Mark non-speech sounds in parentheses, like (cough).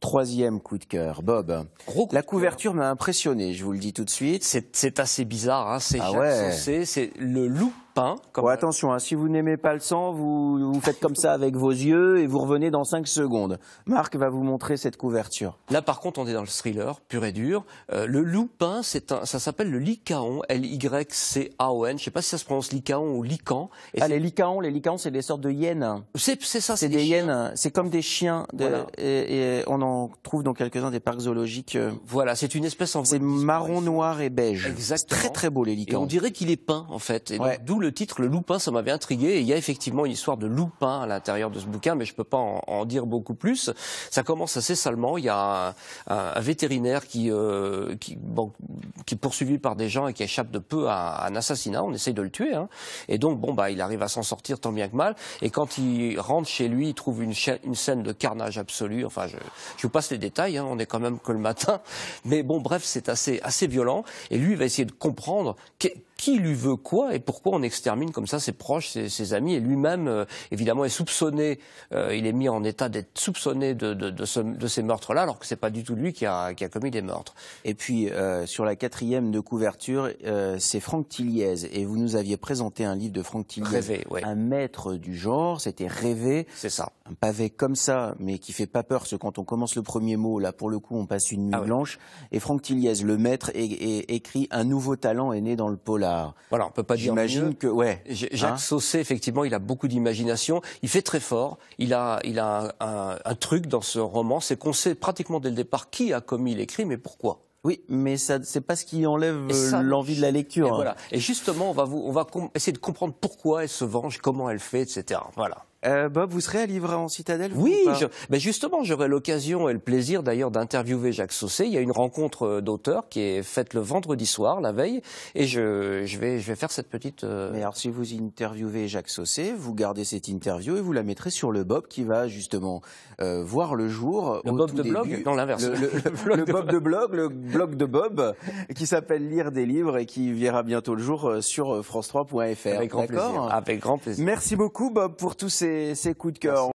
troisième coup de cœur, Bob. la couverture m'a impressionné, je vous le dis tout de suite. C'est assez bizarre, hein, c'est ah c'est le loup pain. Comme... attention, hein, si vous n'aimez pas le sang, vous, vous faites comme ça avec vos yeux et vous revenez dans 5 secondes. Marc va vous montrer cette couverture. Là, par contre, on est dans le thriller pur et dur. Euh, le loup pain, un, ça s'appelle le lycaon, L-Y-C-A-O-N. Je ne sais pas si ça se prononce lycaon ou lycan. Et ah, les lycaons, les c'est des sortes de hyènes. C'est ça, c'est des, hyènes. Hein. C'est comme des chiens. et, on en trouve dans quelques-uns des parcs zoologiques. Euh. Voilà, c'est une espèce en C'est marron, noir et beige. Exactement. Très, très beau, les lycaons. on dirait qu'il est peint, en fait. Et le titre, le loupin, ça m'avait intrigué. il y a effectivement une histoire de loupin à l'intérieur de ce bouquin, mais je ne peux pas en, dire beaucoup plus. Ça commence assez salement. Il y a un, vétérinaire qui, euh, qui, bon, qui, est poursuivi par des gens et qui échappe de peu à, un assassinat. On essaye de le tuer. Hein. Et donc, bon, bah, il arrive à s'en sortir tant bien que mal. Et quand il rentre chez lui, il trouve une, une scène de carnage absolu. Enfin, je, je vous passe les détails. Hein. On est quand même que le matin. Mais bon, bref, c'est assez, assez violent. Et lui, il va essayer de comprendre qui lui veut quoi et pourquoi on extermine comme ça ses proches, ses, amis. Et lui-même, euh, évidemment, est soupçonné, euh, il est mis en état d'être soupçonné de, de, ces meurtres-là, alors que ce n'est pas du tout lui qui a, qui a commis des meurtres. Et puis, euh, sur la quatrième de couverture, c'est Franck Tilliez. Et vous nous aviez présenté un livre de Franck Tilliez. Un maître du genre, c'était Rêver. C'est ça un pavé comme ça, mais qui fait pas peur, parce que quand on commence le premier mot, là, pour le coup, on passe une nuit ah blanche. Et Franck Tilliez, le maître, écrit Un nouveau talent est né dans le polar. Voilà, on peut pas dire mieux. que, ouais. Jacques hein effectivement, il a beaucoup d'imagination. Il fait très fort. Il a, il a un, truc dans ce roman, c'est qu'on sait pratiquement dès le départ qui a commis l'écrit, mais pourquoi. Oui, mais ça, c'est pas ce qui enlève euh, l'envie de la lecture. Et, hein. voilà. et justement, on va, on va essayer de comprendre pourquoi elle se venge, comment elle fait, etc. Voilà. Euh, Bob, vous serez à Livre en Citadelle Oui, ben justement, j'aurai l'occasion et le plaisir d'ailleurs d'interviewer Jacques Saucé. Il y a une rencontre euh, d'auteurs qui est faite le vendredi soir, la veille, et je, je, vais, je vais faire cette petite... Euh, Mais alors si vous interviewez Jacques Saucé, vous gardez cette interview et vous la mettrez sur le Bob qui va justement euh, voir le jour... Le au Bob tout de début, blog Non, l'inverse. Le, (laughs) Bob de blog, le blog de Bob, qui s'appelle Lire des livres et qui viendra bientôt le jour sur france3.fr. Avec grand plaisir. Avec grand plaisir. Merci beaucoup Bob pour tous ces c'est coup coups de cœur.